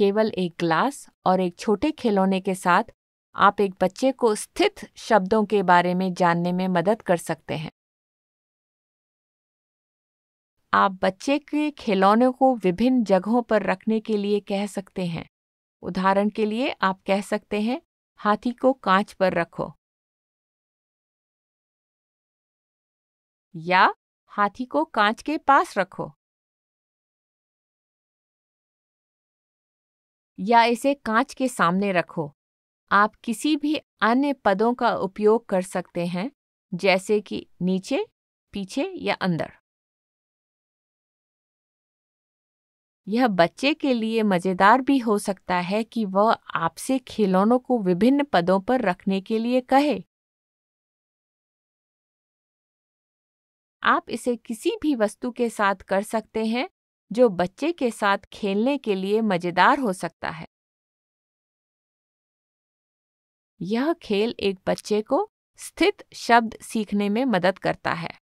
केवल एक ग्लास और एक छोटे खिलौने के साथ आप एक बच्चे को स्थित शब्दों के बारे में जानने में मदद कर सकते हैं आप बच्चे के खिलौने को विभिन्न जगहों पर रखने के लिए कह सकते हैं उदाहरण के लिए आप कह सकते हैं हाथी को कांच पर रखो या हाथी को कांच के पास रखो या इसे कांच के सामने रखो आप किसी भी अन्य पदों का उपयोग कर सकते हैं जैसे कि नीचे पीछे या अंदर यह बच्चे के लिए मज़ेदार भी हो सकता है कि वह आपसे खिलौनों को विभिन्न पदों पर रखने के लिए कहे आप इसे किसी भी वस्तु के साथ कर सकते हैं जो बच्चे के साथ खेलने के लिए मज़ेदार हो सकता है यह खेल एक बच्चे को स्थित शब्द सीखने में मदद करता है